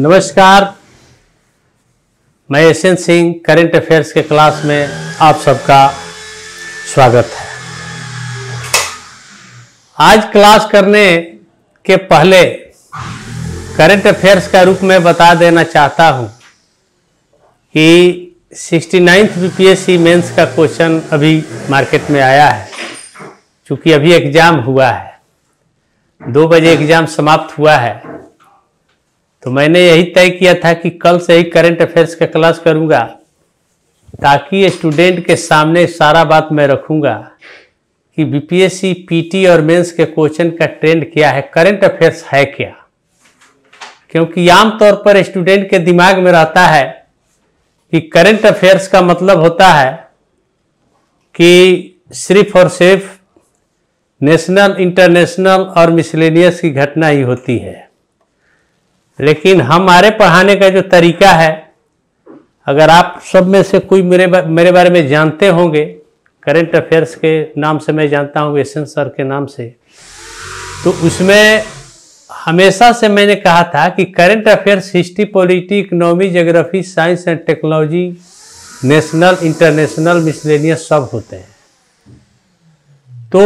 नमस्कार मैं Ashan Singh current affairs के क्लास में आप सबका स्वागत है आज क्लास करने के पहले करंट अफेयर्स का रूप में बता देना चाहता हूं कि sixty ninth BPSC P mains का क्वेश्चन अभी मार्केट में आया है क्योंकि अभी एग्ज़ाम हुआ है दो बजे एग्ज़ाम समाप्त हुआ है तो मैंने यही तय किया था कि कल से ही करंट अफेयर्स का क्लास करूँगा ताकि स्टूडेंट के सामने सारा बात मैं रखूँगा कि बीपीएससी, पीटी और मेंस के क्वेश्चन का ट्रेंड क्या है करंट अफेयर्स है क्या क्योंकि आमतौर पर स्टूडेंट के दिमाग में रहता है कि करंट अफेयर्स का मतलब होता है कि सिर्फ और सिर्फ नेशनल इंटरनेशनल और मिसलेनियस की घटना ही होती है लेकिन हमारे पढ़ाने का जो तरीका है अगर आप सब में से कोई मेरे बा, मेरे बारे में जानते होंगे करंट अफेयर्स के नाम से मैं जानता हूँ एस सर के नाम से तो उसमें हमेशा से मैंने कहा था कि current affairs history polity economy geography science and technology national international miscellaneous सब होते हैं तो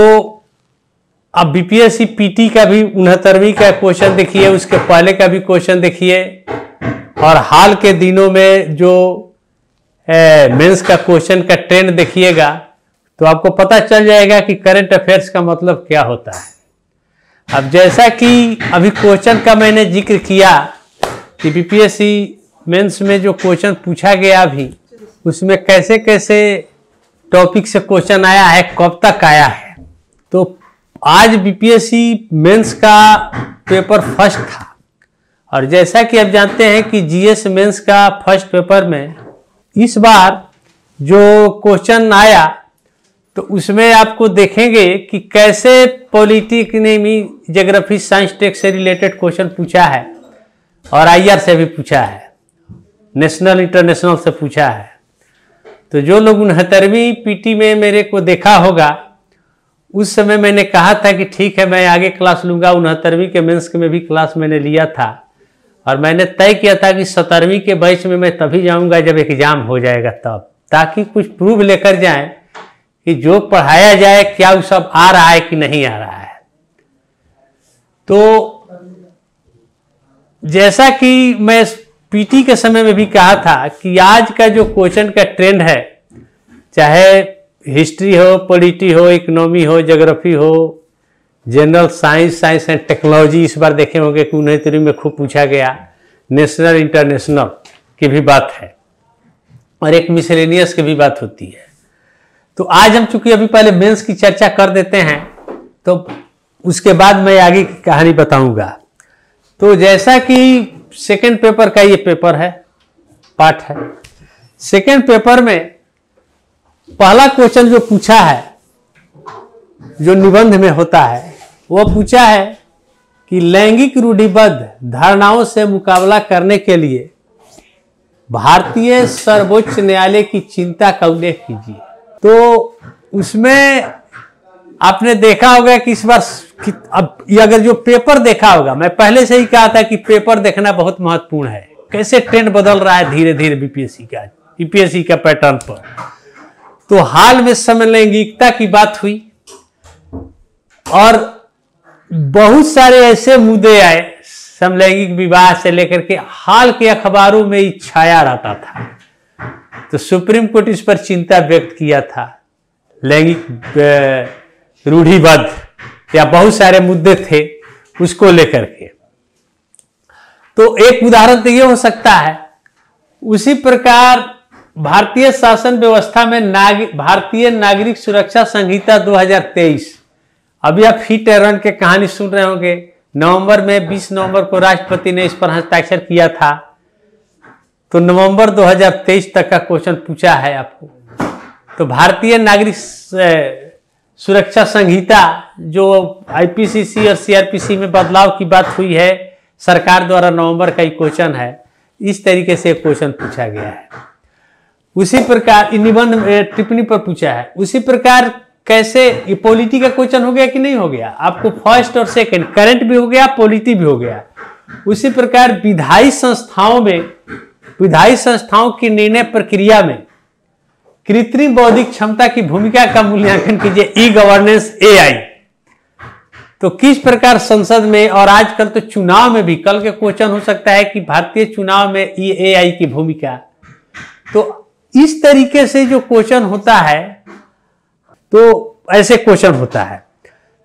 अब बीपीएससी पीटी का भी उनहत्तरवीं का क्वेश्चन देखिए उसके पहले का भी क्वेश्चन देखिए और हाल के दिनों में जो मेंस का क्वेश्चन का ट्रेंड देखिएगा तो आपको पता चल जाएगा कि करंट अफेयर्स का मतलब क्या होता है अब जैसा कि अभी क्वेश्चन का मैंने जिक्र किया कि बीपीएससी मेंस में जो क्वेश्चन पूछा गया अभी उसमें कैसे कैसे टॉपिक से क्वेश्चन आया है कब तक आया है तो आज बीपीएससी मेंस का पेपर फर्स्ट था और जैसा कि आप जानते हैं कि जीएस मेंस का फर्स्ट पेपर में इस बार जो क्वेश्चन आया तो उसमें आपको देखेंगे कि कैसे पॉलिटिकनेमी जोग्राफी साइंस टेक से रिलेटेड क्वेश्चन पूछा है और आईआर से भी पूछा है नेशनल इंटरनेशनल से पूछा है तो जो लोग उनहत्तरवीं पीटी में मेरे को देखा होगा उस समय मैंने कहा था कि ठीक है मैं आगे क्लास लूँगा उनहत्तरवीं के मेंस में भी क्लास मैंने लिया था और मैंने तय किया था कि सत्तरवीं के बैच में मैं तभी जाऊँगा जब एग्ज़ाम हो जाएगा तब ताकि कुछ प्रूव लेकर जाए कि जो पढ़ाया जाए क्या वो सब आ रहा है कि नहीं आ रहा है तो जैसा कि मैं पीटी के समय में भी कहा था कि आज का जो क्वेश्चन का ट्रेंड है चाहे हिस्ट्री हो पॉलिटी हो इकोनॉमी हो जोग्राफी हो general science science and technology इस बार देखे होंगे कि उन्हें तरी में खूब पूछा गया नेशनल इंटरनेशनल की भी बात है और एक मिसलेनियस की भी बात होती है तो आज हम चूंकि अभी पहले मेंस की चर्चा कर देते हैं तो उसके बाद मैं आगे की कहानी बताऊंगा तो जैसा कि सेकेंड पेपर का ये पेपर है पाठ है सेकेंड पेपर में पहला क्वेश्चन जो पूछा है जो निबंध में होता है वह पूछा है कि लैंगिक रूढ़िबद्ध धारणाओं से मुकाबला करने के लिए भारतीय सर्वोच्च न्यायालय की चिंता का उल्लेख कीजिए तो उसमें आपने देखा होगा कि इस बार कि अब ये अगर जो पेपर देखा होगा मैं पहले से ही कहा था कि पेपर देखना बहुत महत्वपूर्ण है कैसे ट्रेंड बदल रहा है धीरे धीरे बीपीएससी का यूपीएससी का पैटर्न पर तो हाल में समलैंगिकता की बात हुई और बहुत सारे ऐसे मुद्दे आए समलैंगिक विवाह से लेकर के हाल के अखबारों में ही छाया रहता था तो सुप्रीम कोर्ट इस पर चिंता व्यक्त किया था लैंगिक रूढ़िबद्ध या बहुत सारे मुद्दे थे उसको लेकर के तो एक उदाहरण तो ये हो सकता है उसी प्रकार भारतीय शासन व्यवस्था में नाग भारतीय नागरिक सुरक्षा संहिता 2023 अभी आप हिट एरन के कहानी सुन रहे होंगे नवंबर में 20 नवंबर को राष्ट्रपति ने इस पर हस्ताक्षर किया था तो नवंबर 2023 तक का क्वेश्चन पूछा है आपको तो भारतीय नागरिक सुरक्षा संहिता जो आईपीसीसी और सीआरपीसी में बदलाव की बात हुई है सरकार द्वारा नवंबर का ही क्वेश्चन है इस तरीके से क्वेश्चन पूछा गया है उसी प्रकार निबंध टिप्पणी पर पूछा है उसी प्रकार कैसे ये पॉलिटी का क्वेश्चन हो गया कि नहीं हो गया आपको फर्स्ट और सेकंड करंट भी हो गया पॉलिटी भी हो गया उसी प्रकार विधायी संस्थाओं में विधायी संस्थाओं की निर्णय प्रक्रिया में कृत्रिम बौद्धिक क्षमता की भूमिका का मूल्यांकन कीजिए ई गवर्नेंस ए तो किस प्रकार संसद में और आजकल तो चुनाव में भी कल के क्वेश्चन हो सकता है कि भारतीय चुनाव में ई एआई की भूमिका तो इस तरीके से जो क्वेश्चन होता है तो ऐसे क्वेश्चन होता है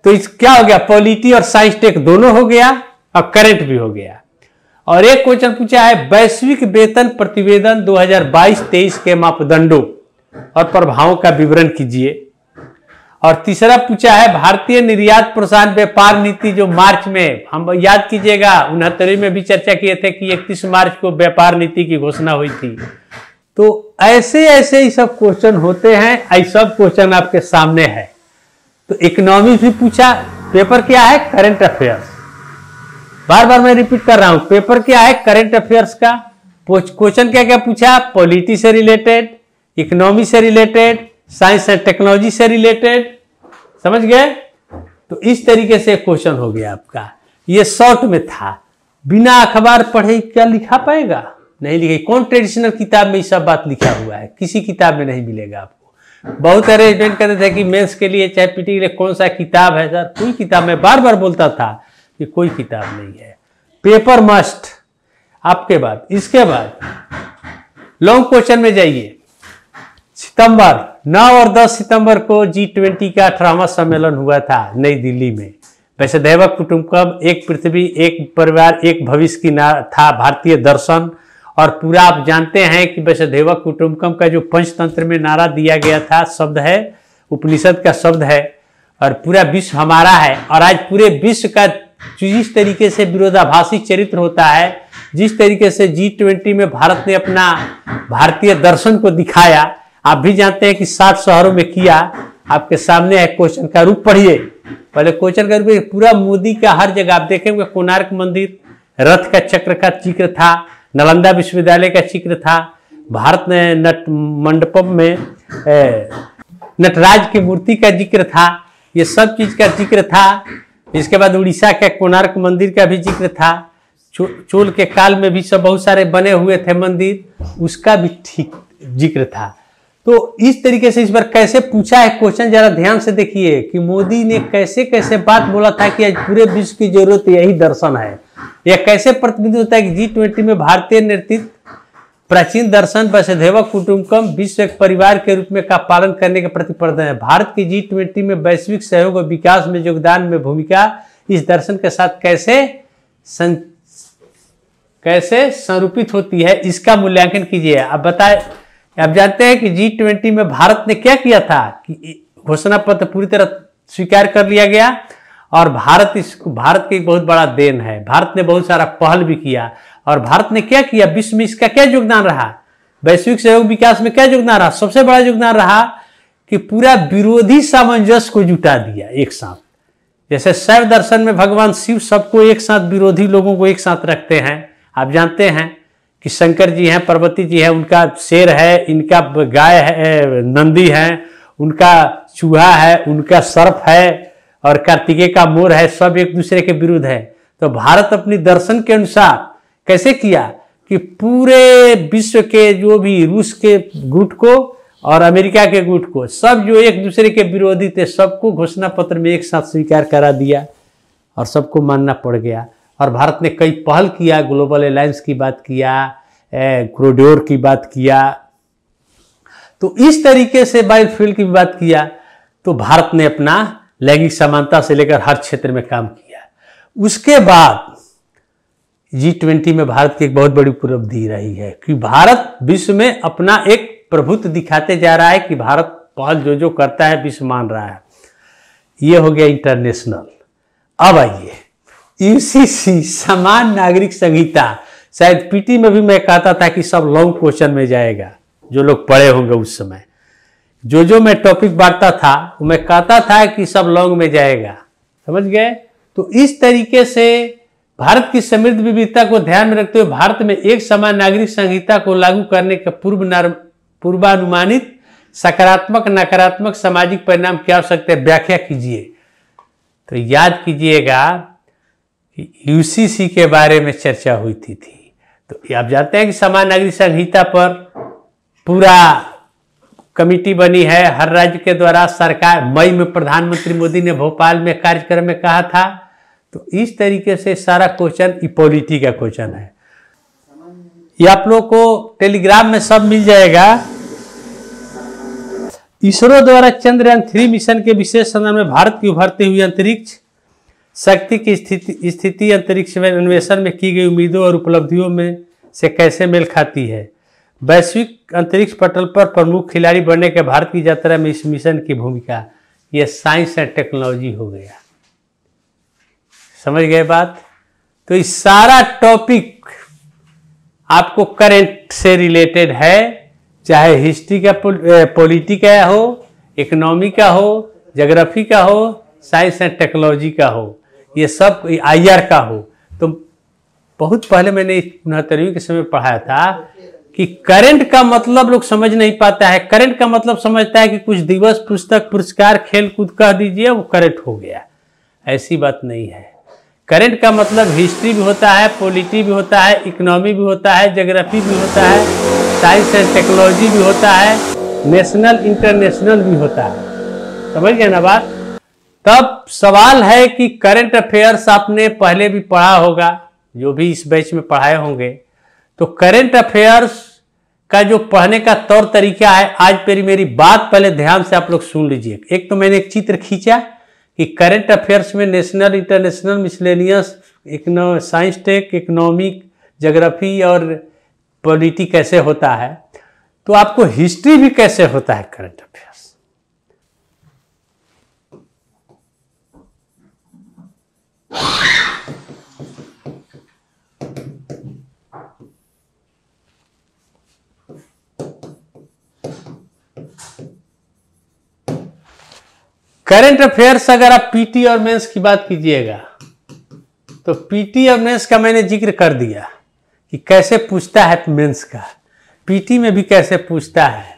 तो इस क्या हो गया पॉलिटी और साइंस टेक दोनों हो गया और करंट भी हो गया और एक क्वेश्चन पूछा है वैश्विक वेतन प्रतिवेदन 2022-23 के मापदंडों और प्रभावों का विवरण कीजिए और तीसरा पूछा है भारतीय निर्यात प्रोत्साहन व्यापार नीति जो मार्च में हम याद कीजिएगा उनहत्तरवीं में भी चर्चा किए थे कि इकतीस मार्च को व्यापार नीति की घोषणा हुई थी तो ऐसे ऐसे ही सब क्वेश्चन होते हैं आई सब क्वेश्चन आपके सामने है तो इकोनॉमी भी पूछा पेपर क्या है करंट अफेयर्स बार बार मैं रिपीट कर रहा हूं पेपर क्या है करंट अफेयर्स का क्वेश्चन क्या क्या पूछा पॉलिटी से रिलेटेड इकोनॉमी से रिलेटेड साइंस एंड टेक्नोलॉजी से रिलेटेड समझ गए तो इस तरीके से क्वेश्चन हो गया आपका ये शॉर्ट में था बिना अखबार पढ़े क्या लिखा पाएगा नहीं लिखी कौन ट्रेडिशनल किताब में ये सब बात लिखा हुआ है किसी किताब में नहीं मिलेगा आपको बहुत अरेंजमेंट करते थे कि मेंस के लिए चाहे पीटी के लिए कौन सा किताब है सर कोई किताब मैं बार बार बोलता था कि कोई किताब नहीं है पेपर मस्ट आपके बाद इसके बाद लॉन्ग क्वेश्चन में जाइए सितंबर 9 और 10 सितंबर को जी ट्वेंटी का अठारहवा सम्मेलन हुआ था नई दिल्ली में वैसे दैवक कुटुम्बकम एक पृथ्वी एक परिवार एक भविष्य की ना था भारतीय दर्शन और पूरा आप जानते हैं कि वसुधैव कुटुम्बकम का जो पंचतंत्र में नारा दिया गया था शब्द है उपनिषद का शब्द है और पूरा विश्व हमारा है और आज पूरे विश्व का जिस तरीके से विरोधाभासी चरित्र होता है जिस तरीके से जी ट्वेंटी में भारत ने अपना भारतीय दर्शन को दिखाया आप भी जानते हैं कि सात शहरों में किया आपके सामने है क्वेश्चन का रूप पढ़िए पहले क्वेश्चन का रूप पूरा मोदी का हर जगह आप देखेंगे कोणार्क मंदिर रथ का चक्र का चिक्र था नालंदा विश्वविद्यालय का जिक्र था भारत नट मंडपम में नटराज की मूर्ति का जिक्र था ये सब चीज़ का जिक्र था इसके बाद उड़ीसा के कोणार्क मंदिर का भी जिक्र था चो, चोल के काल में भी सब बहुत सारे बने हुए थे मंदिर उसका भी ठीक जिक्र था तो इस तरीके से इस बार कैसे पूछा है क्वेश्चन जरा ध्यान से देखिए कि मोदी ने कैसे कैसे बात बोला था कि आज पूरे विश्व की जरूरत यही दर्शन है यह कैसे प्रतिबिंबित होता है कि जी ट्वेंटी में भारतीय नेतृत्व प्राचीन दर्शन वसुधैव कुटुम्बकम विश्व एक परिवार के रूप में का पालन करने के प्रति प्रतिबद्ध है भारत की जी ट्वेंटी में वैश्विक सहयोग और विकास में योगदान में भूमिका इस दर्शन के साथ कैसे सं कैसे संरूपित होती है इसका मूल्यांकन कीजिए अब बताए आप जानते हैं कि जी ट्वेंटी में भारत ने क्या किया था कि घोषणा पत्र पूरी तरह स्वीकार कर लिया गया और भारत इस भारत के बहुत बड़ा देन है भारत ने बहुत सारा पहल भी किया और भारत ने क्या किया विश्व में इसका क्या योगदान रहा वैश्विक सहयोग विकास में क्या योगदान रहा सबसे बड़ा योगदान रहा कि पूरा विरोधी सामंजस्य को जुटा दिया एक साथ जैसे शैव दर्शन में भगवान शिव सबको एक साथ विरोधी लोगों को एक साथ रखते हैं आप जानते हैं कि शंकर जी हैं पार्वती जी हैं उनका शेर है इनका गाय है नंदी है उनका चूहा है उनका सर्प है और कार्तिकेय का मोर है सब एक दूसरे के विरुद्ध है तो भारत अपनी दर्शन के अनुसार कैसे किया कि पूरे विश्व के जो भी रूस के गुट को और अमेरिका के गुट को सब जो एक दूसरे के विरोधी थे सबको घोषणा पत्र में एक साथ स्वीकार करा दिया और सबको मानना पड़ गया और भारत ने कई पहल किया ग्लोबल अलायंस की बात किया क्रोडोर की बात किया तो इस तरीके से बायोफील्ड की बात किया तो भारत ने अपना लैंगिक समानता से लेकर हर क्षेत्र में काम किया उसके बाद जी ट्वेंटी में भारत की एक बहुत बड़ी उपलब्धि रही है कि भारत विश्व में अपना एक प्रभुत्व दिखाते जा रहा है कि भारत पहल जो जो करता है विश्व मान रहा है ये हो गया इंटरनेशनल अब आइए यूसीसी समान नागरिक संहिता शायद पीटी में भी मैं कहता था कि सब लॉन्ग क्वेश्चन में जाएगा जो लोग पढ़े होंगे उस समय जो जो मैं टॉपिक बांटता था वो मैं कहता था कि सब लॉन्ग में जाएगा समझ गए तो इस तरीके से भारत की समृद्ध विविधता को ध्यान में रखते हुए भारत में एक समान नागरिक संहिता को लागू करने का पूर्व पूर्वानुमानित सकारात्मक नकारात्मक सामाजिक परिणाम क्या हो सकते हैं व्याख्या कीजिए तो याद कीजिएगा कि यूसीसी के बारे में चर्चा हुई थी, थी तो आप जानते हैं कि समान नागरिक संहिता पर पूरा कमिटी बनी है हर राज्य के द्वारा सरकार मई में प्रधानमंत्री मोदी ने भोपाल में कार्यक्रम में कहा था तो इस तरीके से सारा क्वेश्चन इपोलिटी का क्वेश्चन है ये आप लोग को टेलीग्राम में सब मिल जाएगा इसरो द्वारा चंद्रयान थ्री मिशन के विशेष संदर्भ में भारत की उभरती हुई अंतरिक्ष शक्ति की स्थिति स्थिति अंतरिक्ष में अन्वेषण में की गई उम्मीदों और उपलब्धियों में से कैसे मेल खाती है वैश्विक अंतरिक्ष पटल पर प्रमुख खिलाड़ी बनने के भारत की यात्रा में इस मिशन की भूमिका यह साइंस एंड टेक्नोलॉजी हो गया समझ गए बात तो इस सारा टॉपिक आपको करंट से रिलेटेड है चाहे हिस्ट्री का पॉलिटी का हो इकोनॉमी का हो जोग्राफी का हो साइंस एंड टेक्नोलॉजी का हो ये सब आई आर का हो तो बहुत पहले मैंने उनहत्तरवीं के समय पढ़ाया था कि करंट का मतलब लोग समझ नहीं पाता है करंट का मतलब समझता है कि कुछ दिवस पुस्तक पुरस्कार खेल कूद कह दीजिए वो करंट हो गया ऐसी बात नहीं है करंट का मतलब हिस्ट्री भी होता है पॉलिटी भी होता है इकोनॉमी भी होता है जोग्राफी भी होता है साइंस एंड टेक्नोलॉजी भी होता है नेशनल इंटरनेशनल भी होता है समझ गया ना बात तब सवाल है कि करंट अफेयर्स आपने पहले भी पढ़ा होगा जो भी इस बैच में पढ़ाए होंगे तो करंट अफेयर्स का जो पढ़ने का तौर तरीका है आज मेरी मेरी बात पहले ध्यान से आप लोग सुन लीजिए एक तो मैंने एक चित्र खींचा कि करंट अफेयर्स में national international miscellaneous econo science tech economic geography और पॉलिटी कैसे होता है तो आपको हिस्ट्री भी कैसे होता है करंट अफेयर करंट अफेयर्स अगर आप पीटी और मेंस की बात कीजिएगा तो पीटी और मेंस का मैंने जिक्र कर दिया कि कैसे पूछता है मेंस का पीटी में भी कैसे पूछता है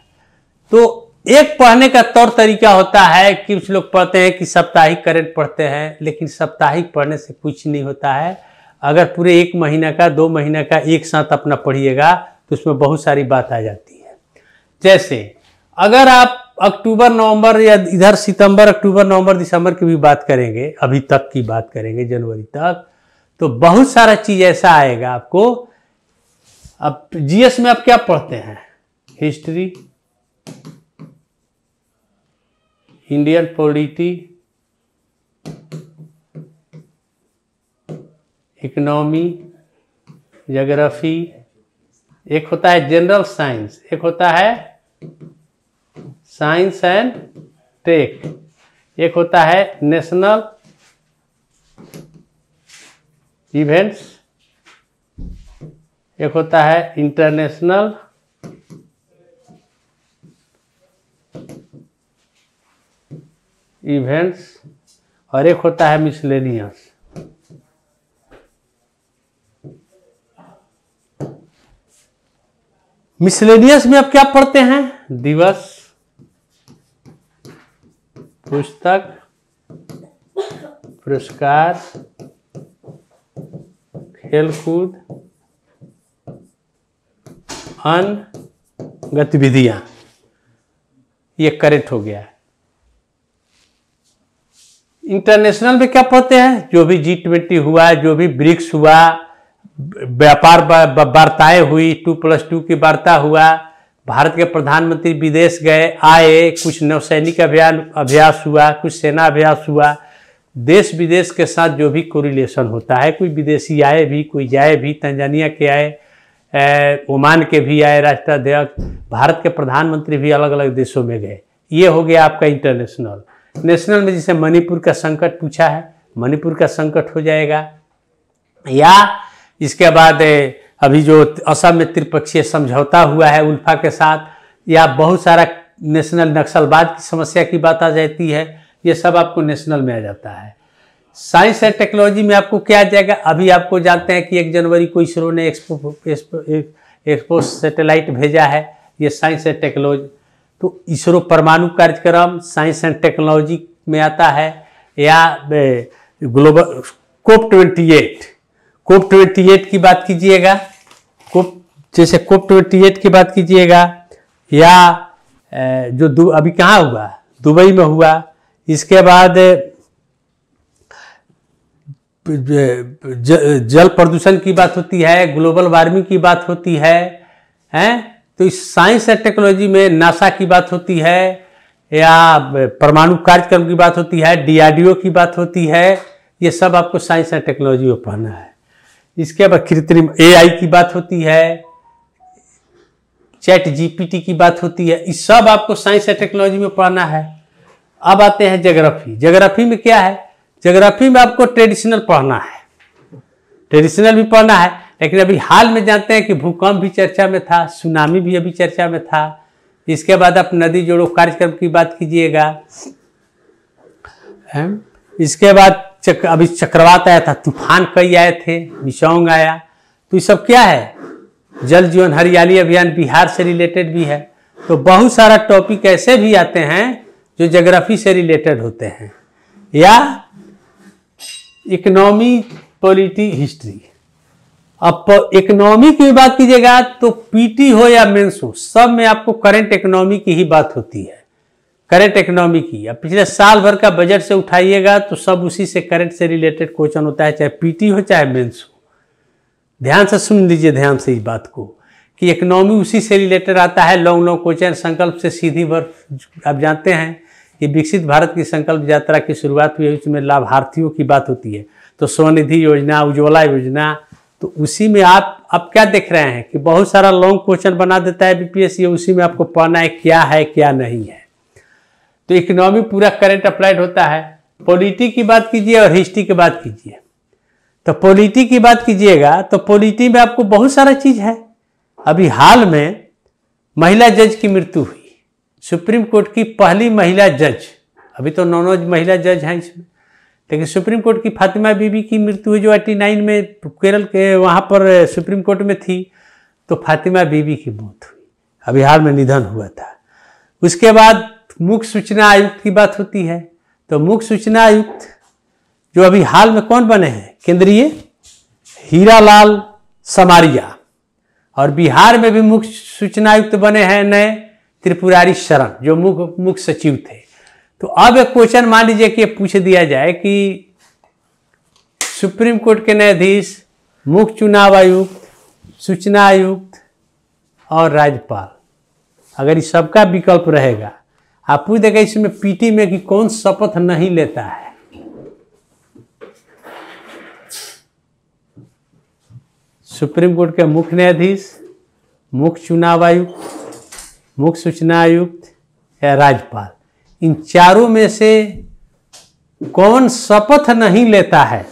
तो एक पढ़ने का तौर तरीका होता है कि कुछ लोग पढ़ते हैं कि साप्ताहिक करेंट पढ़ते हैं लेकिन साप्ताहिक पढ़ने से कुछ नहीं होता है अगर पूरे एक महीना का दो महीना का एक साथ अपना पढ़िएगा तो उसमें बहुत सारी बात आ जाती है जैसे अगर आप अक्टूबर नवंबर या इधर सितंबर अक्टूबर नवंबर दिसंबर की भी बात करेंगे अभी तक की बात करेंगे जनवरी तक तो बहुत सारा चीज़ ऐसा आएगा आपको अब जीएस में आप क्या पढ़ते हैं history Indian polity economy geography एक होता है जनरल साइंस एक होता है साइंस एंड टेक एक होता है नेशनल इवेंट्स एक होता है इंटरनेशनल इवेंट्स और एक होता है मिसलेनियस मिसलेनियस में आप क्या पढ़ते हैं दिवस पुस्तक पुरस्कार खेलकूद अन्य गतिविधियां ये करेक्ट हो गया इंटरनेशनल में क्या पढ़ते हैं जो भी जी ट्वेंटी हुआ जो भी ब्रिक्स हुआ व्यापार वार्ताएं हुई टू प्लस टू की वार्ता हुआ भारत के प्रधानमंत्री विदेश गए आए कुछ नौसैनिक अभियान अभ्यास हुआ कुछ सेना अभ्यास हुआ देश विदेश के साथ जो भी कोरिलेशन होता है कोई विदेशी आए भी कोई जाए भी तंजानिया के आए ओमान के भी आए राष्ट्राध्यक्ष भारत के प्रधानमंत्री भी अलग अलग देशों में गए ये हो गया आपका इंटरनेशनल नेशनल में जैसे मणिपुर का संकट पूछा है मणिपुर का संकट हो जाएगा या इसके बाद अभी जो असम में त्रिपक्षीय समझौता हुआ है उल्फा के साथ या बहुत सारा नेशनल नक्सलवाद की समस्या की बात आ जाती है ये सब आपको नेशनल में आ जाता है साइंस एंड टेक्नोलॉजी में आपको क्या आ जाएगा अभी आपको जानते हैं कि एक जनवरी को इसरो ने एक्सपो एक्सपो, एक्सपो भेजा है ये साइंस एंड टेक्नोलॉजी तो इसरो परमाणु कार्यक्रम साइंस एंड टेक्नोलॉजी में आता है या global COP twenty eight COP twenty eight की बात कीजिएगा कोप जैसे कोप ट्वेंटी एट की बात कीजिएगा या जो अभी कहाँ हुआ दुबई में हुआ इसके बाद जल प्रदूषण की बात होती है ग्लोबल वार्मिंग की बात होती है हैं तो इस साइंस एंड टेक्नोलॉजी में नासा की बात होती है या परमाणु कार्यक्रम की बात होती है डीआरडीओ की बात होती है ये सब आपको साइंस एंड टेक्नोलॉजी में पढ़ना है इसके बाद कृत्रिम ए की बात होती है चैट जीपीटी की बात होती है इस सब आपको साइंस एंड टेक्नोलॉजी में पढ़ना है अब आते हैं जोग्राफी जोग्राफी में क्या है जोग्राफी में आपको ट्रेडिशनल पढ़ना है ट्रेडिशनल भी पढ़ना है लेकिन अभी हाल में जानते हैं कि भूकंप भी चर्चा में था सुनामी भी अभी चर्चा में था इसके बाद आप नदी जोड़ो कार्यक्रम की बात कीजिएगा इसके बाद चक, अभी चक्रवात आया था तूफान कई आए थे मिशोंग आया तो ये सब क्या है जल जीवन हरियाली अभियान बिहार से रिलेटेड भी है तो बहुत सारा टॉपिक ऐसे भी आते हैं जो जोग्राफी से रिलेटेड होते हैं या इकोनॉमी पॉलिटी हिस्ट्री अब इकोनॉमी की बात कीजिएगा तो पीटी हो या मेन्स हो सब में आपको करंट इकोनॉमी की ही बात होती है करंट इकोनॉमी की अब पिछले साल भर का बजट से उठाइएगा तो सब उसी से करंट से रिलेटेड क्वेश्चन होता है चाहे पीटी हो चाहे मेन्स हो ध्यान से सुन लीजिए ध्यान से इस बात को कि इकोनॉमी उसी से रिलेटेड आता है लॉन्ग लॉन्ग क्वेश्चन संकल्प से सीधी भर आप जानते हैं कि विकसित भारत की संकल्प यात्रा की शुरुआत हुई उसमें लाभार्थियों की बात होती है तो स्वनिधि योजना उज्ज्वला योजना तो उसी में आप अब क्या देख रहे हैं कि बहुत सारा लॉन्ग क्वेश्चन बना देता है बीपीएस उसी में आपको पढ़ना है क्या है क्या नहीं है तो इकोनॉमी पूरा करंट अप्लाइड होता है पॉलिटी की बात कीजिए और हिस्ट्री की बात कीजिए तो पॉलिटी की बात कीजिएगा तो पॉलिटी में आपको बहुत सारा चीज़ है अभी हाल में महिला जज की मृत्यु हुई सुप्रीम कोर्ट की पहली महिला जज अभी तो नौ नौ महिला जज हैं इसमें लेकिन सुप्रीम कोर्ट की फातिमा बीबी की मृत्यु हुई जो एट्टी नाइन में केरल के वहाँ पर सुप्रीम कोर्ट में थी तो फातिमा बीबी की मौत हुई हाल में निधन हुआ था उसके बाद मुख्य सूचना आयुक्त की बात होती है तो मुख्य सूचना आयुक्त जो अभी हाल में कौन बने हैं केंद्रीय हीरालाल समारिया और बिहार में भी मुख्य सूचना आयुक्त बने हैं नए त्रिपुरारी शरण जो मुख्य मुख्य सचिव थे तो अब एक क्वेश्चन मान लीजिए कि पूछ दिया जाए कि सुप्रीम कोर्ट के न्यायाधीश मुख्य चुनाव आयुक्त सूचना आयुक्त और राज्यपाल अगर इस सबका विकल्प रहेगा आप पूछ देगा इसमें पीटी में कि कौन शपथ नहीं लेता है सुप्रीम कोर्ट के मुख्य न्यायाधीश मुख्य चुनाव आयुक्त मुख्य सूचना आयुक्त या राज्यपाल इन चारों में से कौन शपथ नहीं लेता है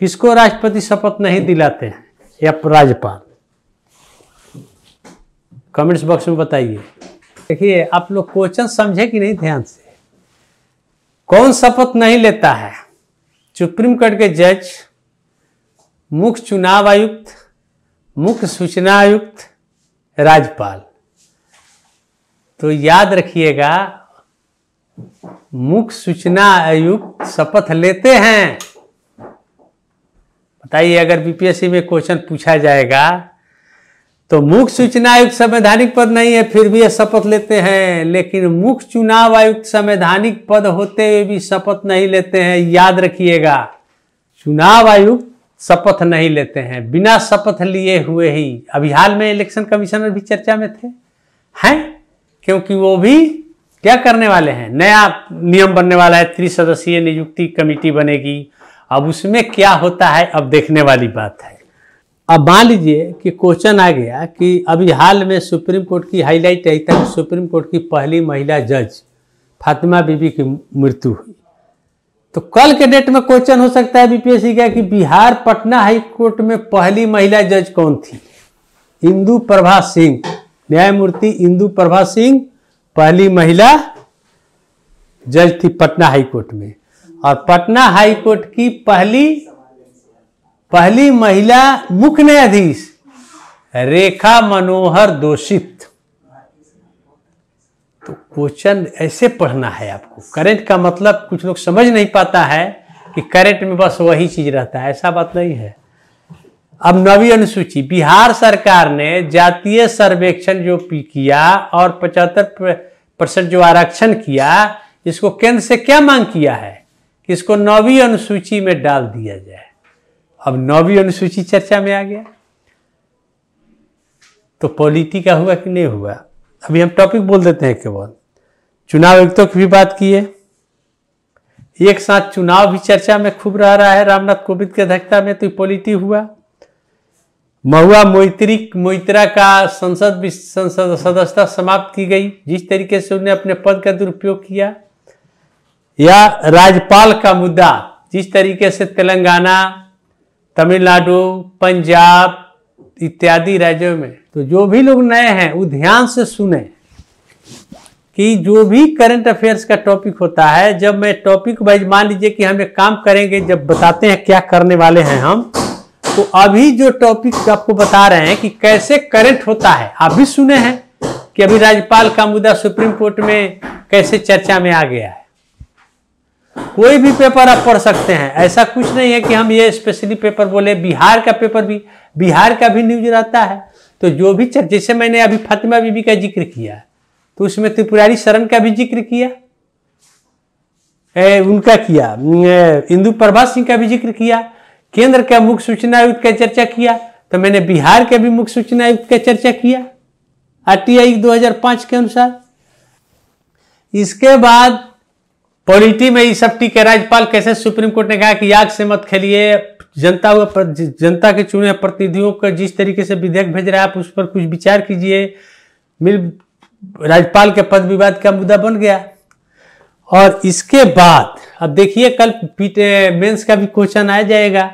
किसको राष्ट्रपति शपथ नहीं दिलाते हैं या राज्यपाल कमेंट्स बॉक्स में बताइए देखिए आप लोग क्वेश्चन समझे कि नहीं ध्यान से कौन शपथ नहीं लेता है सुप्रीम कोर्ट के जज मुख्य चुनाव आयुक्त मुख्य सूचना आयुक्त राज्यपाल तो याद रखिएगा मुख सूचना आयुक्त शपथ लेते हैं बताइए अगर बीपीएससी में क्वेश्चन पूछा जाएगा तो मुख्य सूचना आयुक्त संवैधानिक पद नहीं है फिर भी शपथ लेते हैं लेकिन मुख्य चुनाव आयुक्त संवैधानिक पद होते हुए भी शपथ नहीं लेते हैं याद रखिएगा चुनाव आयुक्त शपथ नहीं लेते हैं बिना शपथ लिए हुए ही अभी हाल में इलेक्शन कमिश्नर भी चर्चा में थे हैं क्योंकि वो भी क्या करने वाले हैं नया नियम बनने वाला है त्रिसदस्यीय नियुक्ति कमेटी बनेगी अब उसमें क्या होता है अब देखने वाली बात है अब मान लीजिए कि क्वेश्चन आ गया कि अभी हाल में सुप्रीम कोर्ट की हाईलाइट आई था कि सुप्रीम कोर्ट की पहली महिला जज फातिमा बीबी की मृत्यु हुई तो कल के डेट में क्वेश्चन हो सकता है बीपीएससी का कि बिहार पटना हाई कोर्ट में पहली महिला जज कौन थी इंदू प्रभा सिंह न्यायमूर्ति इंदू प्रभा सिंह पहली महिला जज थी पटना हाई कोर्ट में और पटना हाई कोर्ट की पहली पहली महिला मुख्य न्यायाधीश रेखा मनोहर दोषित तो क्वेश्चन ऐसे पढ़ना है आपको करंट का मतलब कुछ लोग समझ नहीं पाता है कि करंट में बस वही चीज रहता है ऐसा बात नहीं है अब नवी अनुसूची बिहार सरकार ने जातीय सर्वेक्षण जो किया और पचहत्तर परिषद जो आरक्षण किया इसको केंद्र से क्या मांग किया है कि इसको नौवीं अनुसूची में डाल दिया जाए अब नौवीं अनुसूची चर्चा में आ गया तो पॉलिटी का हुआ कि नहीं हुआ अभी हम टॉपिक बोल देते हैं केवल चुनाव आयुक्तों की भी बात की है एक साथ चुनाव भी चर्चा में खूब रह रहा है रामनाथ कोविंद की अध्यक्षता में तो पॉलिटी हुआ महुआ मोइत्री मोइत्रा का संसद संसद सदस्यता समाप्त की गई जिस तरीके से उन्हें अपने पद का दुरुपयोग किया या राज्यपाल का मुद्दा जिस तरीके से तेलंगाना तमिलनाडु पंजाब इत्यादि राज्यों में तो जो भी लोग नए हैं वो ध्यान से सुने कि जो भी करंट अफेयर्स का टॉपिक होता है जब मैं टॉपिक वाइज मान लीजिए कि हम एक काम करेंगे जब बताते हैं क्या करने वाले हैं हम तो अभी जो टॉपिक आपको बता रहे हैं कि कैसे करंट होता है आप भी सुने हैं कि अभी राज्यपाल का मुद्दा सुप्रीम कोर्ट में कैसे चर्चा में आ गया है कोई भी पेपर आप पढ़ सकते हैं ऐसा कुछ नहीं है कि हम ये स्पेशली पेपर बोले बिहार का पेपर भी बिहार का भी न्यूज रहता है तो जो भी जैसे मैंने अभी फातिमा बीबी का जिक्र किया तो उसमें त्रिपुरारी शरण का भी जिक्र किया ए, उनका किया इंदु प्रभा सिंह का भी जिक्र किया केंद्र का मुख्य सूचना आयुक्त का चर्चा किया तो मैंने बिहार के भी मुख्य सूचना आयुक्त का चर्चा किया आर टी आई के अनुसार इसके बाद पॉलिटी में इस सब के राज्यपाल कैसे सुप्रीम कोर्ट ने कहा कि याग से मत खेलिए जनता हुए जनता के चुने प्रतिनिधियों को जिस तरीके से विधेयक भेज रहा है आप उस पर कुछ विचार कीजिए मिल राज्यपाल के पद विवाद का मुद्दा बन गया और इसके बाद अब देखिए कल मेंस का भी क्वेश्चन आ जाएगा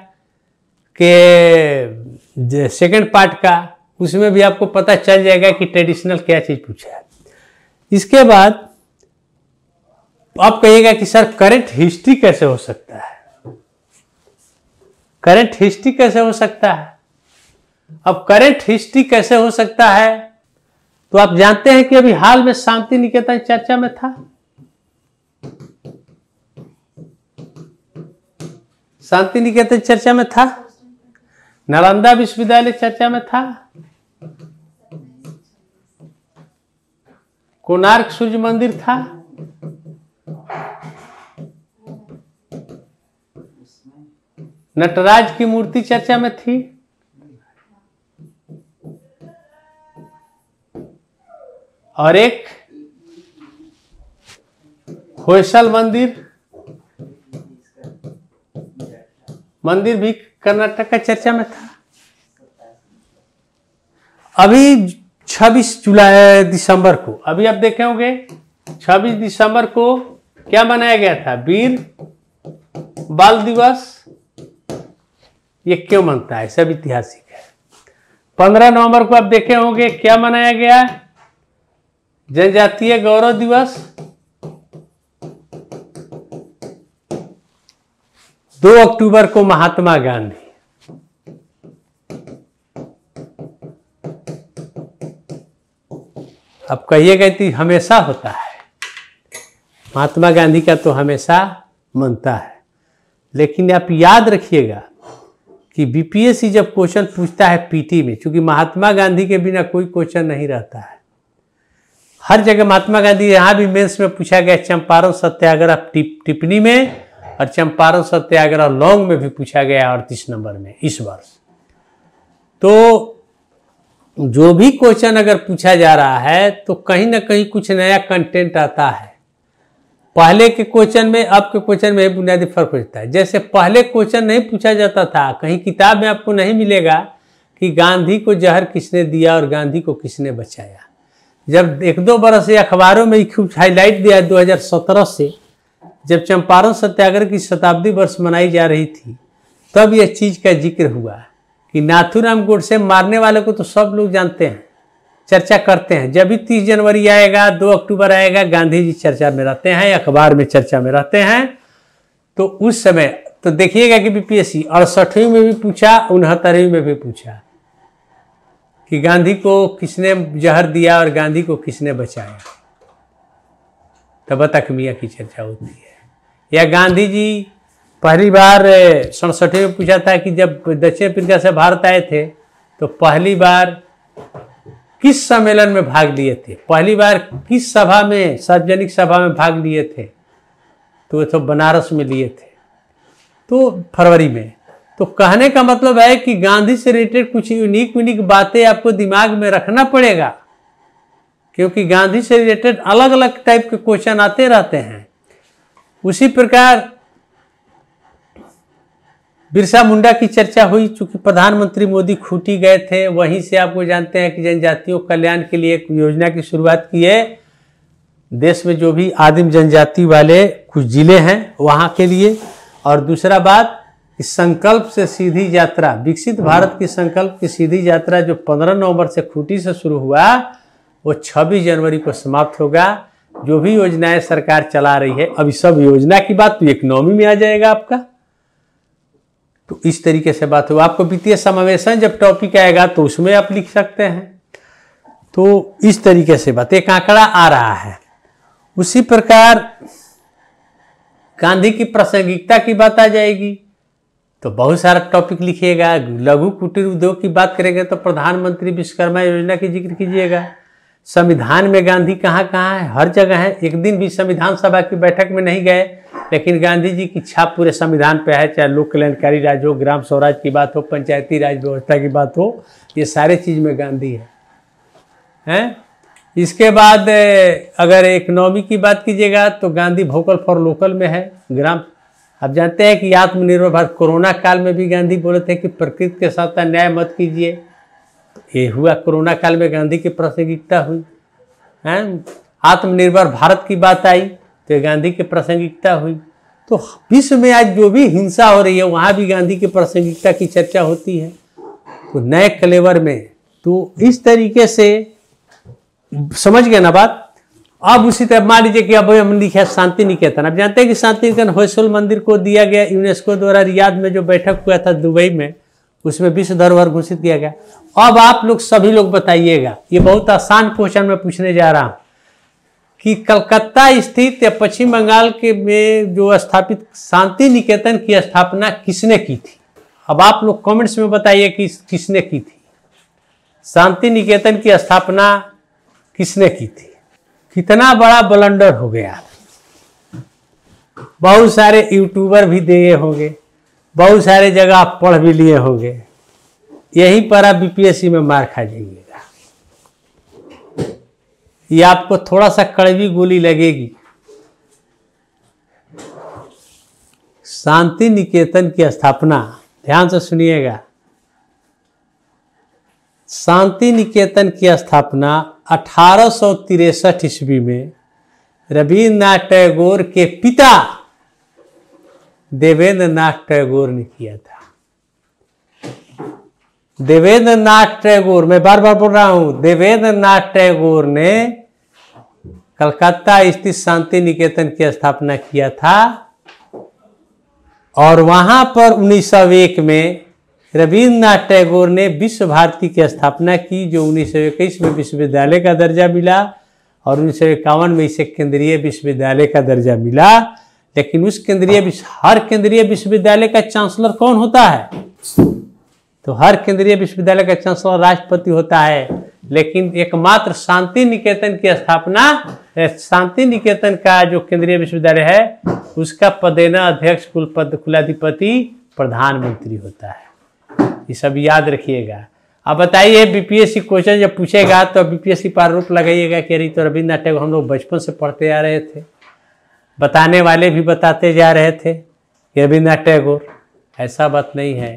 के सेकंड पार्ट का उसमें भी आपको पता चल जाएगा कि ट्रेडिशनल क्या चीज़ पूछा है इसके बाद आप कहिएगा कि सर करंट हिस्ट्री कैसे हो सकता है करंट हिस्ट्री कैसे हो सकता है अब करंट हिस्ट्री कैसे हो सकता है तो आप जानते हैं कि अभी हाल में शांति निकेतन चर्चा में था शांति निकेतन चर्चा में था नालंदा विश्वविद्यालय चर्चा में था कोणार्क सूर्य मंदिर था नटराज की मूर्ति चर्चा में थी और एक होयसल मंदिर मंदिर भी कर्नाटक का चर्चा में था अभी 26 जुलाई दिसंबर को अभी आप देखे होंगे 26 दिसंबर को क्या मनाया गया था वीर बाल दिवस ये क्यों मनता है सब ऐतिहासिक है 15 नवंबर को आप देखे होंगे क्या मनाया गया जनजातीय गौरव दिवस दो अक्टूबर को महात्मा गांधी अब कहिएगा कि हमेशा होता है महात्मा गांधी का तो हमेशा मनता है लेकिन आप याद रखिएगा कि बीपीएससी जब क्वेश्चन पूछता है पीटी में क्योंकि महात्मा गांधी के बिना कोई क्वेश्चन नहीं रहता है हर जगह महात्मा गांधी यहाँ भी मेंस में पूछा गया चंपारण सत्याग्रह टिप्पणी में और चंपारण सत्याग्रह लॉन्ग में भी पूछा गया अड़तीस नंबर में इस वर्ष तो जो भी क्वेश्चन अगर पूछा जा रहा है तो कहीं ना कहीं कुछ नया कंटेंट आता है पहले के क्वेश्चन में अब के क्वेश्चन में बुनियादी फर्क हो जाता है जैसे पहले क्वेश्चन नहीं पूछा जाता था कहीं किताब में आपको नहीं मिलेगा कि गांधी को जहर किसने दिया और गांधी को किसने बचाया जब एक दो बरस से अखबारों में खूब हाईलाइट दिया 2017 से जब चंपारण सत्याग्रह की शताब्दी वर्ष मनाई जा रही थी तब यह चीज़ का जिक्र हुआ कि गोड़ गोडसे मारने वाले को तो सब लोग जानते हैं चर्चा करते हैं जब भी तीस जनवरी आएगा दो अक्टूबर आएगा गांधी जी चर्चा में रहते हैं अखबार में चर्चा में रहते हैं तो उस समय तो देखिएगा कि बीपीएससी अड़सठवीं में भी पूछा उनहत्तरवीं में भी पूछा कि गांधी को किसने जहर दिया और गांधी को किसने बचाया तब तकमिया की चर्चा होती है या गांधी जी पहली बार सड़सठ में पूछा था कि जब दक्षिण अफ्रीका से भारत आए थे तो पहली बार किस सम्मेलन में भाग लिए थे पहली बार किस सभा में सार्वजनिक सभा में भाग लिए थे तो वे तो बनारस में लिए थे तो फरवरी में तो कहने का मतलब है कि गांधी से रिलेटेड कुछ यूनिक यूनिक बातें आपको दिमाग में रखना पड़ेगा क्योंकि गांधी से रिलेटेड अलग अलग टाइप के क्वेश्चन आते रहते हैं उसी प्रकार बिरसा मुंडा की चर्चा हुई चूंकि प्रधानमंत्री मोदी खूटी गए थे वहीं से आपको जानते हैं कि जनजातियों कल्याण के लिए एक योजना की शुरुआत की है देश में जो भी आदिम जनजाति वाले कुछ जिले हैं वहाँ के लिए और दूसरा बात कि संकल्प से सीधी यात्रा विकसित भारत की संकल्प की सीधी यात्रा जो 15 नवंबर से खूटी से शुरू हुआ वो 26 जनवरी को समाप्त होगा जो भी योजनाएं सरकार चला रही है अभी सब योजना की बात तो इकोनॉमी में आ जाएगा आपका तो इस तरीके से बात हो आपको वित्तीय समावेशन जब टॉपिक आएगा तो उसमें आप लिख सकते हैं तो इस तरीके से बात एक आंकड़ा आ रहा है उसी प्रकार गांधी की प्रासंगिकता की बात आ जाएगी तो बहुत सारा टॉपिक लिखिएगा लघु कुटीर उद्योग की बात करेंगे तो प्रधानमंत्री विश्वकर्मा योजना की जिक्र कीजिएगा संविधान में गांधी कहाँ कहाँ है हर जगह है एक दिन भी संविधान सभा की बैठक में नहीं गए लेकिन गांधी जी की छाप पूरे संविधान पर है चाहे लोक कल्याणकारी राज हो ग्राम स्वराज की बात हो पंचायती राज व्यवस्था की बात हो ये सारे चीज़ में गांधी है हैं इसके बाद अगर इकनॉमी की बात कीजिएगा तो गांधी वोकल फॉर लोकल में है ग्राम आप जानते हैं कि आत्मनिर्भर भारत कोरोना काल में भी गांधी बोले थे कि प्रकृति के साथ अन्याय मत कीजिए ये हुआ कोरोना काल में गांधी की प्रासंगिकता हुई है आत्मनिर्भर भारत की बात आई तो गांधी की प्रासंगिकता हुई तो विश्व में आज जो भी हिंसा हो रही है वहाँ भी गांधी की प्रासंगिकता की चर्चा होती है तो नए कलेवर में तो इस तरीके से समझ गए ना बात अब उसी तरह मान लीजिए कि अब हम लिखे शांति निकेतन आप जानते हैं कि शांति निकेतन होयसोल मंदिर को दिया गया यूनेस्को द्वारा रियाद में जो बैठक हुआ था दुबई में उसमें विश्व धरोहर घोषित किया गया अब आप लोग सभी लोग बताइएगा ये बहुत आसान क्वेश्चन मैं पूछने जा रहा हूँ कि कलकत्ता स्थित या पश्चिम बंगाल के में जो स्थापित शांति निकेतन की स्थापना किसने की थी अब आप लोग कमेंट्स में बताइए कि किसने की थी शांति निकेतन की स्थापना किसने की थी कितना बड़ा बलंडर हो गया बहुत सारे यूट्यूबर भी दिए होंगे बहुत सारे जगह आप पढ़ भी लिए होंगे यहीं पर आप बीपीएससी में मार खा जाइएगा ये आपको थोड़ा सा कड़वी गोली लगेगी शांति निकेतन की स्थापना ध्यान से सुनिएगा शांति निकेतन की स्थापना अठारह ईस्वी में रविन्द्रनाथ टैगोर के पिता देवेंद्र नाथ टैगोर ने किया था देवेंद्र नाथ टैगोर मैं बार बार बोल रहा हूं देवेंद्र नाथ टैगोर ने कलकत्ता स्थित शांति निकेतन की स्थापना किया था और वहां पर उन्नीस में रविन्द्रनाथ टैगोर ने विश्व भारती की स्थापना की जो उन्नीस में विश्वविद्यालय का दर्जा मिला और उन्नीस में इसे केंद्रीय विश्वविद्यालय का दर्जा मिला लेकिन उस केंद्रीय हर केंद्रीय विश्वविद्यालय का चांसलर कौन होता है तो हर केंद्रीय विश्वविद्यालय का चांसलर राष्ट्रपति होता है लेकिन एकमात्र शांति निकेतन की स्थापना शांति निकेतन का जो केंद्रीय विश्वविद्यालय है उसका पदेना अध्यक्ष पद कुलाधिपति प्रधानमंत्री होता है ये सब याद रखिएगा अब बताइए बीपीएससी क्वेश्चन जब पूछेगा तो बीपीएससी प्रारूप लगाइएगा कि अरे तो रविन्द्रनाथ टैगोर हम लोग बचपन से पढ़ते आ रहे थे बताने वाले भी बताते जा रहे थे रविन्द्रनाथ टैगोर ऐसा बात नहीं है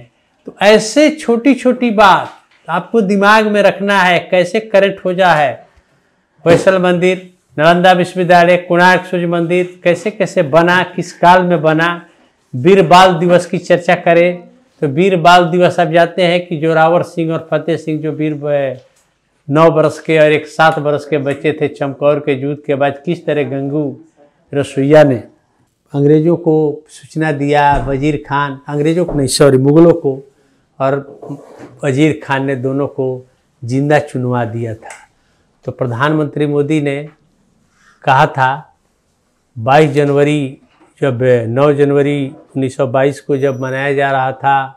तो ऐसे छोटी छोटी बात आपको दिमाग में रखना है कैसे करेक्ट हो जा है वैसल मंदिर नालंदा विश्वविद्यालय कोणार्क सूर्य मंदिर कैसे कैसे बना किस काल में बना वीर बाल दिवस की चर्चा करें तो वीर बाल दिवस आप जानते हैं कि जोरावर सिंह और फतेह सिंह जो वीर नौ बरस के और एक सात बरस के बच्चे थे चमकौर के जूत के बाद किस तरह गंगू रसोईया ने अंग्रेज़ों को सूचना दिया वजीर खान अंग्रेज़ों को नहीं सॉरी मुग़लों को और वजीर खान ने दोनों को जिंदा चुनवा दिया था तो प्रधानमंत्री मोदी ने कहा था 22 जनवरी जब 9 जनवरी 1922 को जब मनाया जा रहा था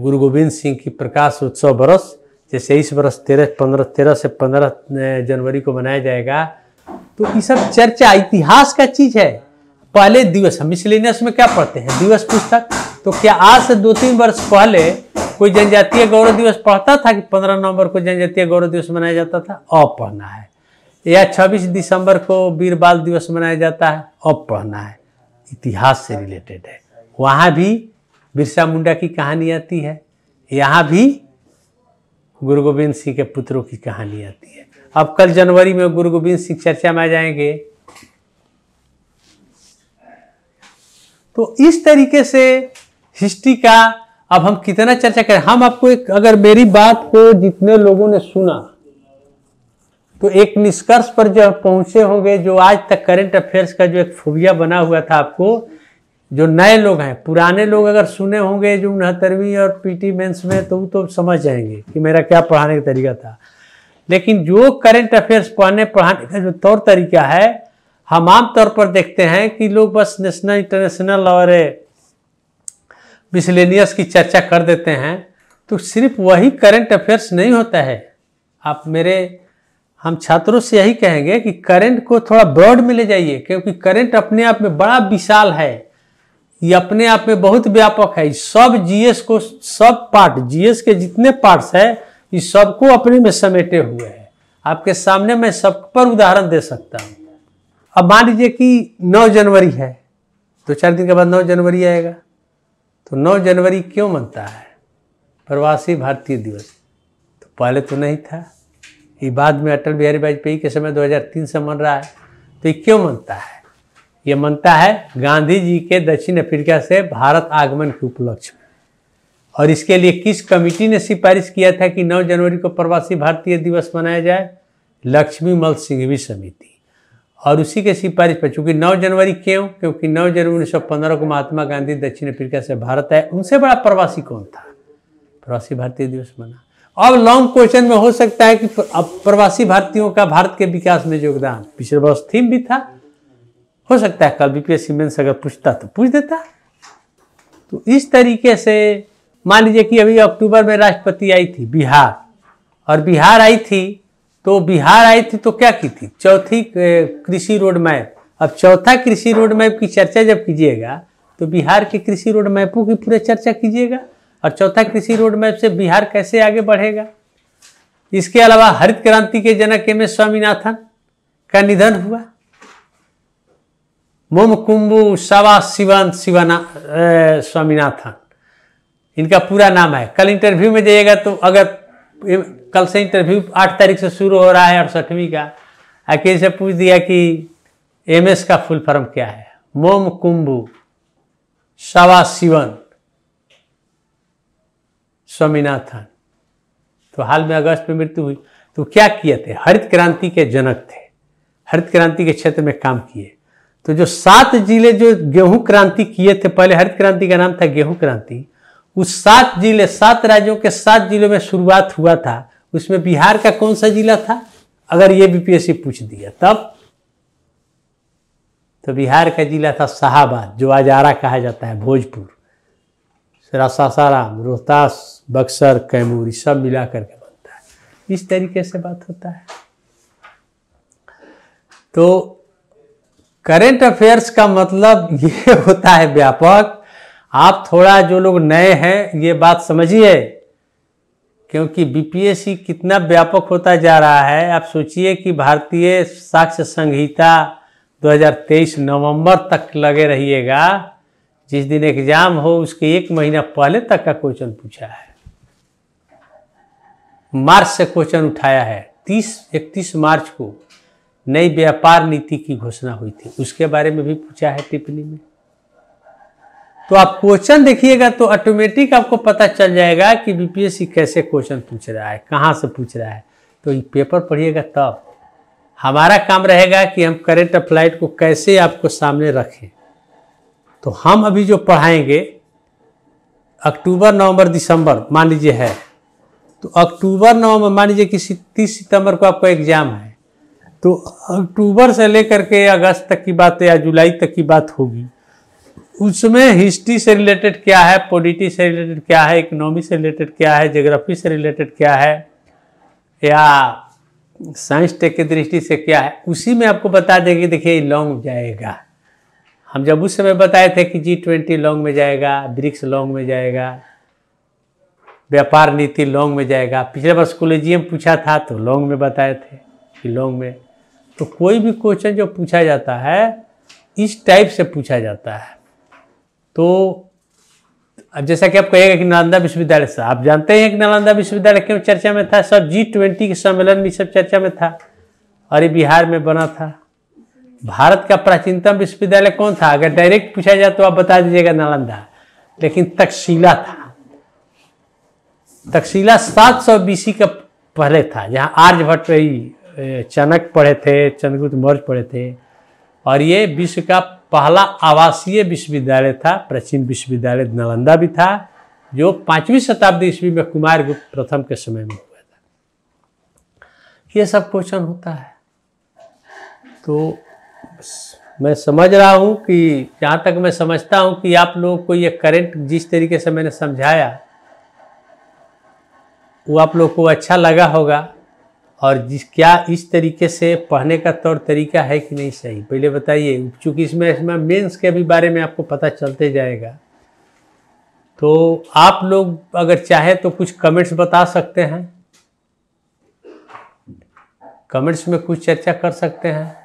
गुरु गोविंद सिंह की प्रकाश उत्सव बरस जैसे इस बरस तेरह पंद्रह तेरह से पंद्रह जनवरी को मनाया जाएगा तो ये सब चर्चा इतिहास का चीज है पहले दिवस हम मिसलेनियस में क्या पढ़ते हैं दिवस पुस्तक तो क्या आज से दो तीन वर्ष पहले कोई जनजातीय गौरव दिवस पढ़ता था कि पंद्रह नवंबर को जनजातीय गौरव दिवस मनाया जाता था अब पढ़ना है या छब्बीस दिसंबर को वीर बाल दिवस मनाया जाता है अब पढ़ना है इतिहास से रिलेटेड है वहाँ भी बिरसा मुंडा की कहानी आती है यहाँ भी गुरु गोविंद सिंह के पुत्रों की कहानी आती है अब कल जनवरी में गुरु गोविंद सिंह चर्चा में आ जाएंगे तो इस तरीके से हिस्ट्री का अब हम कितना चर्चा करें हम आपको एक अगर मेरी बात को जितने लोगों ने सुना तो एक निष्कर्ष पर जो पहुंचे होंगे जो आज तक करंट अफेयर्स का जो एक फोबिया बना हुआ था आपको जो नए लोग हैं पुराने लोग अगर सुने होंगे जो उनहत्तरवीं और पीटी मेंस में तो वो तो समझ जाएंगे कि मेरा क्या पढ़ाने का तरीका था लेकिन जो करंट अफेयर्स पढ़ने पढ़ाने का जो तौर तरीका है हम आम तौर पर देखते हैं कि लोग बस नेशनल इंटरनेशनल और मिसलेनियस की चर्चा कर देते हैं तो सिर्फ वही करंट अफेयर्स नहीं होता है आप मेरे हम छात्रों से यही कहेंगे कि करंट को थोड़ा ब्रॉड में ले जाइए क्योंकि करंट अपने आप में बड़ा विशाल है ये अपने आप में बहुत व्यापक है सब जीएस को सब पार्ट जीएस के जितने पार्ट्स है इस सबको अपने में समेटे हुए हैं आपके सामने मैं सब पर उदाहरण दे सकता हूँ अब मान लीजिए कि 9 जनवरी है तो चार दिन के बाद 9 जनवरी आएगा तो 9 जनवरी क्यों मनता है प्रवासी भारतीय दिवस तो पहले तो नहीं था ये बाद में अटल बिहारी वाजपेयी के समय 2003 से मन रहा है तो ये क्यों मनता है ये मनता है गांधी जी के दक्षिण अफ्रीका से भारत आगमन के उपलक्ष्य में और इसके लिए किस कमेटी ने सिफारिश किया था कि 9 जनवरी को प्रवासी भारतीय दिवस मनाया जाए लक्ष्मी मल सिंघवी समिति और उसी के सिफारिश पर चूंकि 9 जनवरी क्यों क्योंकि 9 जनवरी उन्नीस को महात्मा गांधी दक्षिण अफ्रीका से भारत आए उनसे बड़ा प्रवासी कौन था प्रवासी भारतीय दिवस मना अब लॉन्ग क्वेश्चन में हो सकता है कि अब प्रवासी भारतीयों का भारत के विकास में योगदान पिछले वर्ष थीम भी था हो सकता है कल बीपीएससी मेंस अगर पूछता तो पूछ देता तो इस तरीके से मान लीजिए कि अभी अक्टूबर में राष्ट्रपति आई थी बिहार और बिहार आई थी तो बिहार आई थी तो क्या की थी चौथी कृषि रोड मैप अब चौथा कृषि रोड मैप की चर्चा जब कीजिएगा तो बिहार के कृषि रोड मैपों की पूरे चर्चा कीजिएगा और चौथा कृषि रोड मैप से बिहार कैसे आगे बढ़ेगा इसके अलावा हरित क्रांति के जनक एम एस स्वामीनाथन का निधन हुआ मोम कुंभु सवा शिवन शिवना स्वामीनाथन इनका पूरा नाम है कल इंटरव्यू में जाइएगा तो अगर कल से इंटरव्यू आठ तारीख से शुरू हो रहा है अड़सठवीं का आखिर से पूछ दिया कि एस का फुल फॉर्म क्या है मोम कुंभु सवा शिवन स्वामीनाथन तो हाल में अगस्त में मृत्यु हुई तो क्या किए थे हरित क्रांति के जनक थे हरित क्रांति के क्षेत्र में काम किए तो जो सात जिले जो गेहूं क्रांति किए थे पहले हरित क्रांति का नाम था गेहूं क्रांति उस सात जिले सात राज्यों के सात जिलों में शुरुआत हुआ था उसमें बिहार का कौन सा जिला था अगर ये बीपीएससी पूछ दिया तब तो बिहार का जिला था शाहबाद जो आज आरा कहा जाता है भोजपुर सासाराम रोहतास बक्सर कैमूर सब मिला करके बनता है इस तरीके से बात होता है तो करेंट अफेयर्स का मतलब ये होता है व्यापक आप थोड़ा जो लोग नए हैं ये बात समझिए क्योंकि बीपीएससी कितना व्यापक होता जा रहा है आप सोचिए कि भारतीय साक्ष्य संहिता 2023 नवंबर तक लगे रहिएगा जिस दिन एग्जाम हो उसके एक महीना पहले तक का क्वेश्चन पूछा है मार्च से क्वेश्चन उठाया है 30 इकतीस मार्च को नई व्यापार नीति की घोषणा हुई थी उसके बारे में भी पूछा है टिप्पणी में तो आप क्वेश्चन देखिएगा तो ऑटोमेटिक आपको पता चल जाएगा कि बीपीएससी कैसे क्वेश्चन पूछ रहा है कहाँ से पूछ रहा है तो ये पेपर पढ़िएगा तब हमारा काम रहेगा कि हम करेंट अप्लाइड को कैसे आपको सामने रखें तो हम अभी जो पढ़ाएंगे अक्टूबर नवंबर दिसंबर मान लीजिए है तो अक्टूबर नवंबर मान लीजिए कि तीस सितंबर को आपका एग्ज़ाम है तो अक्टूबर से लेकर के अगस्त तक की बात या जुलाई तक की बात होगी उसमें हिस्ट्री से रिलेटेड क्या है पॉलिटी से रिलेटेड क्या है इकोनॉमी से रिलेटेड क्या है जोग्राफी से रिलेटेड क्या है या साइंस टेक की दृष्टि से क्या है उसी में आपको बता देगी देखिए लॉन्ग जाएगा हम जब उस समय बताए थे कि जी ट्वेंटी लॉन्ग में जाएगा ब्रिक्स लॉन्ग में जाएगा व्यापार नीति लॉन्ग में जाएगा पिछले वर्ष कोलेजियम पूछा था तो लॉन्ग में बताए थे कि लॉन्ग में तो कोई भी क्वेश्चन जो पूछा जाता है इस टाइप से पूछा जाता है तो अब जैसा कि आप कहेगा कि नालंदा विश्वविद्यालय से आप जानते हैं कि नालंदा विश्वविद्यालय क्यों चर्चा में था सर जी ट्वेंटी के सम्मेलन भी सब चर्चा में था और ये बिहार में बना था भारत का प्राचीनतम विश्वविद्यालय कौन था अगर डायरेक्ट पूछा जाए तो आप बता दीजिएगा नालंदा लेकिन तकशीला था तकशीला 700 सौ बीसी का पहले था जहाँ आर्यभट्ट चाणक्य पढ़े थे चंद्रगुप्त मौर्य पढ़े थे और ये विश्व का पहला आवासीय विश्वविद्यालय था प्राचीन विश्वविद्यालय नालंदा भी था जो पांचवी शताब्दी ईस्वी में कुमार गुप्त प्रथम के समय में हुआ था ये सब क्वेश्चन होता है तो मैं समझ रहा हूँ कि जहाँ तक मैं समझता हूँ कि आप लोगों को ये करेंट जिस तरीके से मैंने समझाया वो आप लोग को अच्छा लगा होगा और जिस क्या इस तरीके से पढ़ने का तौर तरीका है कि नहीं सही पहले बताइए चूँकि इसमें इसमें मेंस के भी बारे में आपको पता चलते जाएगा तो आप लोग अगर चाहे तो कुछ कमेंट्स बता सकते हैं कमेंट्स में कुछ चर्चा कर सकते हैं